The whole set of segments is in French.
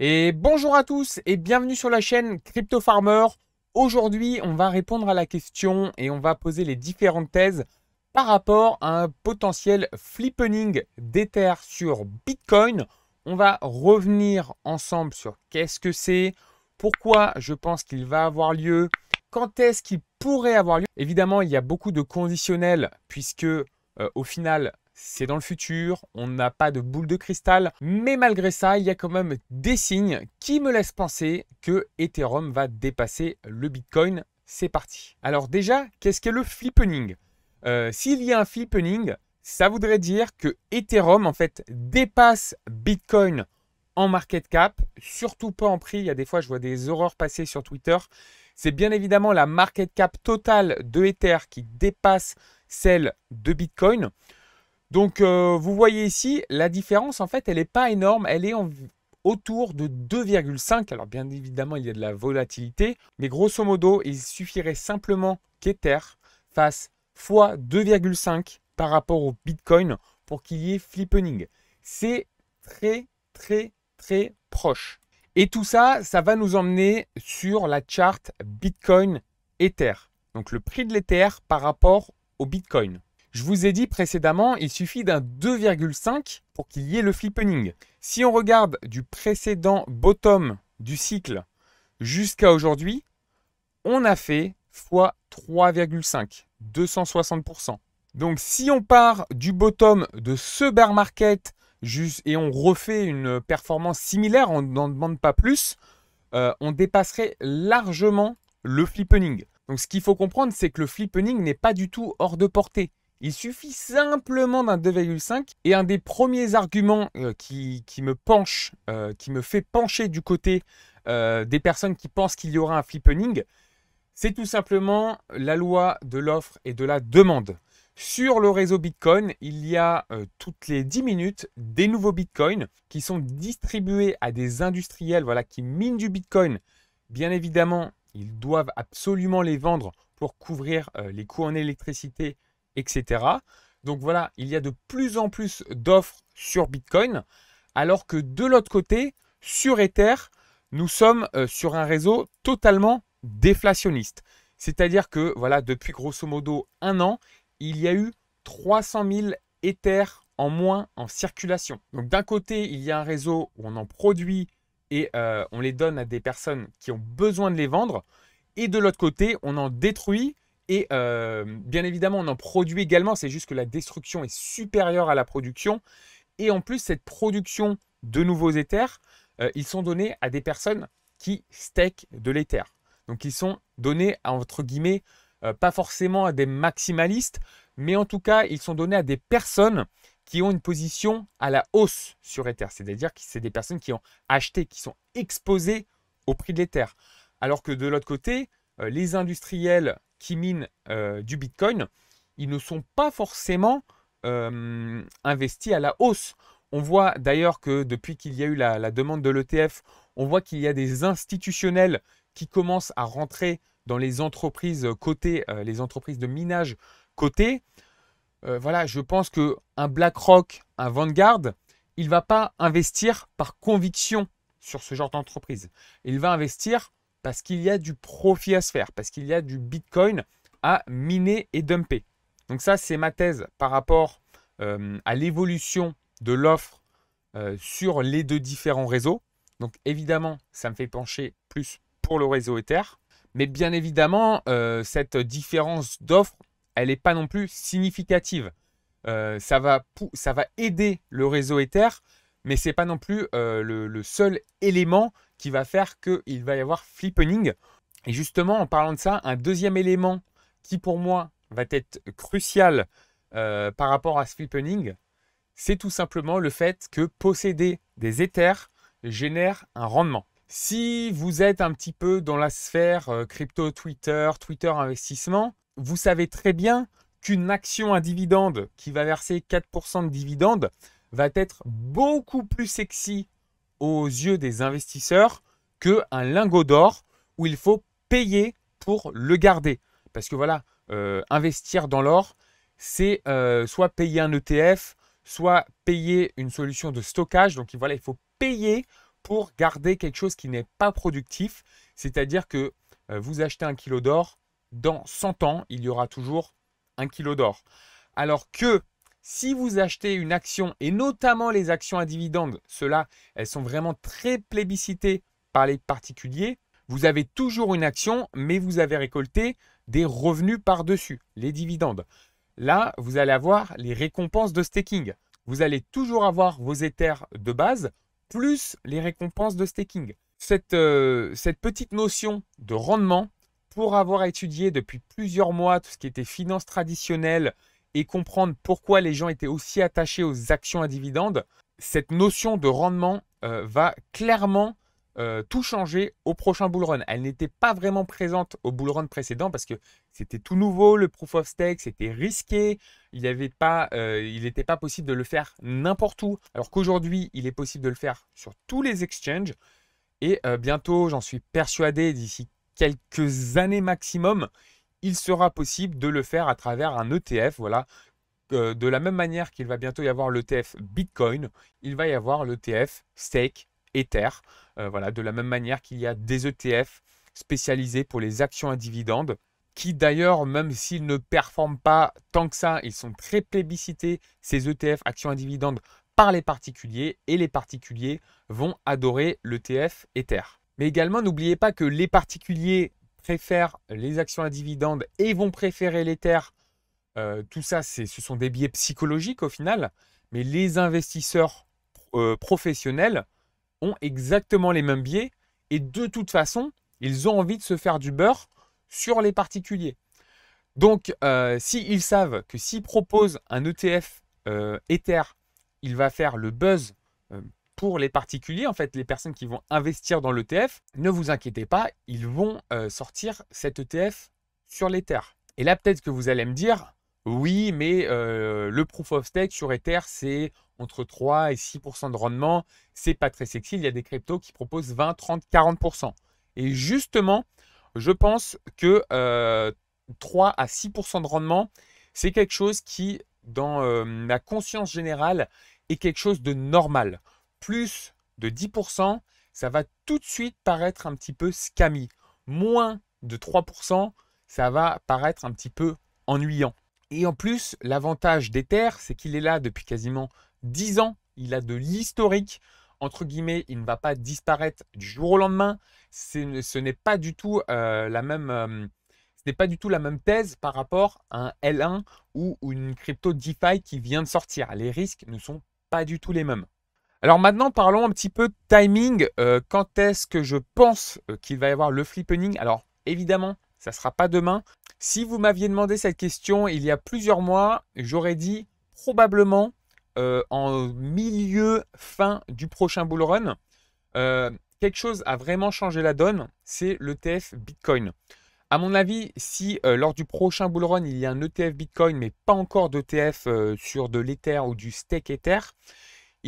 Et bonjour à tous et bienvenue sur la chaîne Crypto Farmer. Aujourd'hui, on va répondre à la question et on va poser les différentes thèses par rapport à un potentiel flippening terres sur Bitcoin. On va revenir ensemble sur qu'est-ce que c'est, pourquoi je pense qu'il va avoir lieu, quand est-ce qu'il pourrait avoir lieu. Évidemment, il y a beaucoup de conditionnels puisque euh, au final, c'est dans le futur, on n'a pas de boule de cristal, mais malgré ça, il y a quand même des signes qui me laissent penser que Ethereum va dépasser le Bitcoin. C'est parti. Alors déjà, qu'est-ce qu'est le flippening euh, S'il y a un flippening, ça voudrait dire que Ethereum en fait dépasse Bitcoin en market cap, surtout pas en prix. Il y a des fois, je vois des horreurs passer sur Twitter. C'est bien évidemment la market cap totale de Ether qui dépasse celle de Bitcoin. Donc euh, vous voyez ici, la différence en fait, elle n'est pas énorme, elle est autour de 2,5. Alors bien évidemment, il y a de la volatilité, mais grosso modo, il suffirait simplement qu'Ether fasse x 2,5 par rapport au Bitcoin pour qu'il y ait flippening. C'est très très très proche. Et tout ça, ça va nous emmener sur la charte Bitcoin Ether. Donc le prix de l'Ether par rapport au Bitcoin. Je vous ai dit précédemment, il suffit d'un 2,5 pour qu'il y ait le flippening. Si on regarde du précédent bottom du cycle jusqu'à aujourd'hui, on a fait x 3,5, 260%. Donc si on part du bottom de ce bear market et on refait une performance similaire, on n'en demande pas plus, euh, on dépasserait largement le flippening. Donc ce qu'il faut comprendre, c'est que le flippening n'est pas du tout hors de portée. Il suffit simplement d'un 2,5 et un des premiers arguments euh, qui, me penche, euh, qui me fait pencher du côté euh, des personnes qui pensent qu'il y aura un flippening, c'est tout simplement la loi de l'offre et de la demande. Sur le réseau Bitcoin, il y a toutes les 10 minutes des nouveaux Bitcoins qui sont distribués à des industriels voilà, qui minent du Bitcoin. Bien évidemment, ils doivent absolument les vendre pour couvrir les coûts en électricité etc. Donc voilà, il y a de plus en plus d'offres sur Bitcoin, alors que de l'autre côté, sur Ether, nous sommes euh, sur un réseau totalement déflationniste. C'est-à-dire que voilà, depuis grosso modo un an, il y a eu 300 000 Ether en moins en circulation. Donc d'un côté, il y a un réseau où on en produit et euh, on les donne à des personnes qui ont besoin de les vendre. Et de l'autre côté, on en détruit et euh, bien évidemment, on en produit également, c'est juste que la destruction est supérieure à la production. Et en plus, cette production de nouveaux éthers, euh, ils sont donnés à des personnes qui steak de l'éther. Donc ils sont donnés entre guillemets, euh, pas forcément à des maximalistes, mais en tout cas, ils sont donnés à des personnes qui ont une position à la hausse sur Ether. C'est-à-dire que c'est des personnes qui ont acheté, qui sont exposées au prix de l'Ether. Alors que de l'autre côté, les industriels qui minent euh, du Bitcoin, ils ne sont pas forcément euh, investis à la hausse. On voit d'ailleurs que depuis qu'il y a eu la, demande de l'ETF, on voit qu'il y a des institutionnels qui commencent à rentrer dans les entreprises cotées, euh, les entreprises de minage cotées. voilà, je pense que un BlackRock, un Vanguard, il va pas investir par conviction sur ce genre d'entreprise. Il va investir parce qu'il y a du profit à se faire, parce qu'il y a du Bitcoin à miner et dumper. Donc ça, c'est ma thèse par rapport euh, à l'évolution de l'offre euh, sur les deux différents réseaux. Donc évidemment, ça me fait pencher plus pour le réseau Ether. Mais bien évidemment, euh, cette différence d'offre, elle n'est pas non plus significative. ça, va ça va aider le réseau Ether mais c'est pas non plus euh, le, seul élément qui va faire qu'il va y avoir flippening. Et justement, en parlant de ça, un deuxième élément qui pour moi va être crucial euh, par rapport à ce flippening, c'est tout simplement le fait que posséder des éthers génère un rendement. Si vous êtes un petit peu dans la sphère euh, crypto Twitter, Twitter investissement, vous savez très bien qu'une action à dividende qui va verser 4% de dividende, va être beaucoup plus sexy aux yeux des investisseurs qu'un lingot d'or où il faut payer pour le garder. Parce que voilà, euh, investir dans l'or, c'est euh, soit payer un ETF, soit payer une solution de stockage. Donc voilà, il faut payer pour garder quelque chose qui n'est pas productif. C'est-à-dire que euh, vous achetez un kilo d'or, dans 100 ans, il y aura toujours un kilo d'or. Alors que si vous achetez une action, et notamment les actions à dividendes, ceux-là, elles sont vraiment très plébiscitées par les particuliers, vous avez toujours une action, mais vous avez récolté des revenus par-dessus, les dividendes. Là, vous allez avoir les récompenses de staking. Vous allez toujours avoir vos Ethers de base, plus les récompenses de staking. Cette, euh, cette petite notion de rendement, pour avoir étudié depuis plusieurs mois tout ce qui était finance traditionnelle, et comprendre pourquoi les gens étaient aussi attachés aux actions à dividendes, cette notion de rendement euh, va clairement euh, tout changer au prochain bull run. Elle n'était pas vraiment présente au bull run précédent parce que c'était tout nouveau, le proof of stake, c'était risqué, il n'était pas, euh, pas possible de le faire n'importe où, alors qu'aujourd'hui, il est possible de le faire sur tous les exchanges. Et bientôt, j'en suis persuadé, d'ici quelques années maximum, il sera possible de le faire à travers un ETF. Voilà, euh, de la même manière qu'il va bientôt y avoir l'ETF Bitcoin, il va y avoir l'ETF Stake Ether. Euh, voilà, de la même manière qu'il y a des ETF spécialisés pour les actions à dividendes qui d'ailleurs, même s'ils ne performent pas tant que ça, ils sont très plébiscités, ces ETF actions à dividendes, par les particuliers, et les particuliers vont adorer l'ETF Ether. Mais également, n'oubliez pas que les particuliers préfèrent les actions à dividendes et vont préférer l'Ether. Euh, tout ça, ce sont des biais psychologiques au final, mais les investisseurs euh, professionnels ont exactement les mêmes biais et de toute façon, ils ont envie de se faire du beurre sur les particuliers. Donc, euh, s'ils savent que s'ils proposent un ETF Ether, il va faire le buzz pour les particuliers, en fait, les personnes qui vont investir dans l'ETF, ne vous inquiétez pas, ils vont euh, sortir cet ETF sur l'Ether. Et là, peut-être que vous allez me dire, oui, mais euh, le proof of stake sur Ether, c'est entre 3 et 6 de rendement. C'est pas très sexy. Il y a des cryptos qui proposent 20, 30, 40 Et justement, je pense que 3 euh, à 6 de rendement, c'est quelque chose qui, dans la conscience générale, est quelque chose de normal plus de 10%, ça va tout de suite paraître un petit peu scammy. Moins de 3%, ça va paraître un petit peu ennuyant. Et en plus, l'avantage d'Ether, c'est qu'il est là depuis quasiment 10 ans. Il a de l'historique. Entre guillemets, il ne va pas disparaître du jour au lendemain. Ce n'est pas du tout euh, la même... Euh, ce n'est pas du tout la même thèse par rapport à un L1 ou une crypto DeFi qui vient de sortir. Les risques ne sont pas du tout les mêmes. Alors maintenant, parlons un petit peu de timing. Euh, quand est-ce que je pense euh, qu'il va y avoir le flipping Alors évidemment, ça ne sera pas demain. Si vous m'aviez demandé cette question il y a plusieurs mois, j'aurais dit probablement euh, en milieu fin du prochain bull run. quelque chose a vraiment changé la donne, c'est l'ETF Bitcoin. À mon avis, si lors du prochain bull run, il y a un ETF Bitcoin, mais pas encore d'ETF sur de l'Ether ou du stake Ether,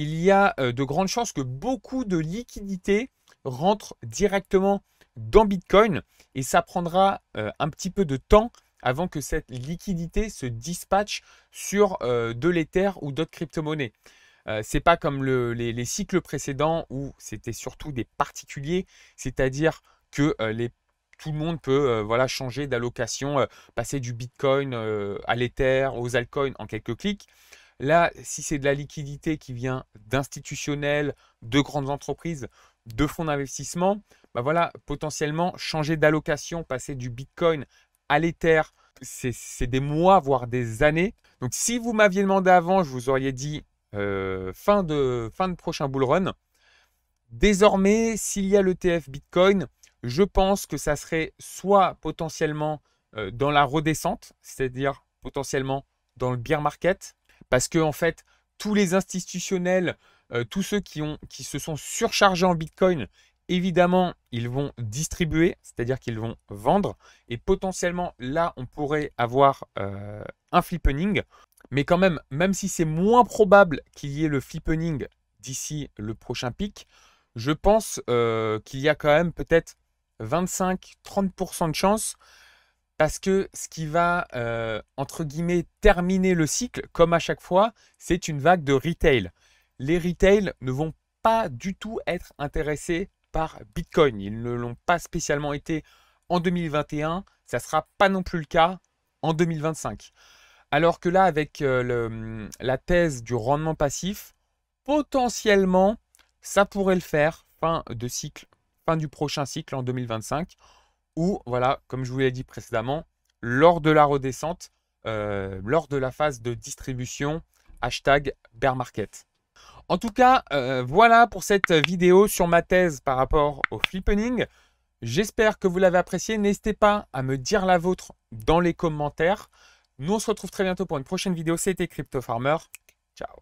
il y a euh, de grandes chances que beaucoup de liquidités rentrent directement dans Bitcoin et ça prendra euh, un petit peu de temps avant que cette liquidité se dispatche sur euh, de l'Ether ou d'autres crypto-monnaies. Ce n'est pas comme les, cycles précédents où c'était surtout des particuliers, c'est-à-dire que tout le monde peut voilà, changer d'allocation, passer du Bitcoin à l'Ether, aux altcoins en quelques clics. Là, si c'est de la liquidité qui vient d'institutionnels, de grandes entreprises, de fonds d'investissement, bah voilà, potentiellement changer d'allocation, passer du Bitcoin à l'Ether, c'est des mois, voire des années. Donc si vous m'aviez demandé avant, je vous aurais dit euh, fin, de, fin de prochain bull run. Désormais, s'il y a l'ETF Bitcoin, je pense que ça serait soit potentiellement euh, dans la redescente, c'est-à-dire potentiellement dans le bear market, parce que, en fait, tous les institutionnels, euh, tous ceux qui, ont, qui se sont surchargés en Bitcoin, évidemment, ils vont distribuer, c'est-à-dire qu'ils vont vendre. Et potentiellement, là, on pourrait avoir euh, un flippening. Mais quand même, même si c'est moins probable qu'il y ait le flippening d'ici le prochain pic, je pense euh, qu'il y a quand même peut-être 25-30% de chances parce que ce qui va, euh, entre guillemets, terminer le cycle, comme à chaque fois, c'est une vague de retail. Les retails ne vont pas du tout être intéressés par Bitcoin. Ils ne l'ont pas spécialement été en 2021. Ça ne sera pas non plus le cas en 2025. Alors que là, avec euh, hum, la thèse du rendement passif, potentiellement, ça pourrait le faire fin de cycle, fin du prochain cycle en 2025 ou voilà, comme je vous l'ai dit précédemment, lors de la redescente, euh, lors de la phase de distribution, hashtag bear market. En tout cas, euh, voilà pour cette vidéo sur ma thèse par rapport au flippening. J'espère que vous l'avez apprécié. N'hésitez pas à me dire la vôtre dans les commentaires. Nous, on se retrouve très bientôt pour une prochaine vidéo. C'était Crypto Farmer. Ciao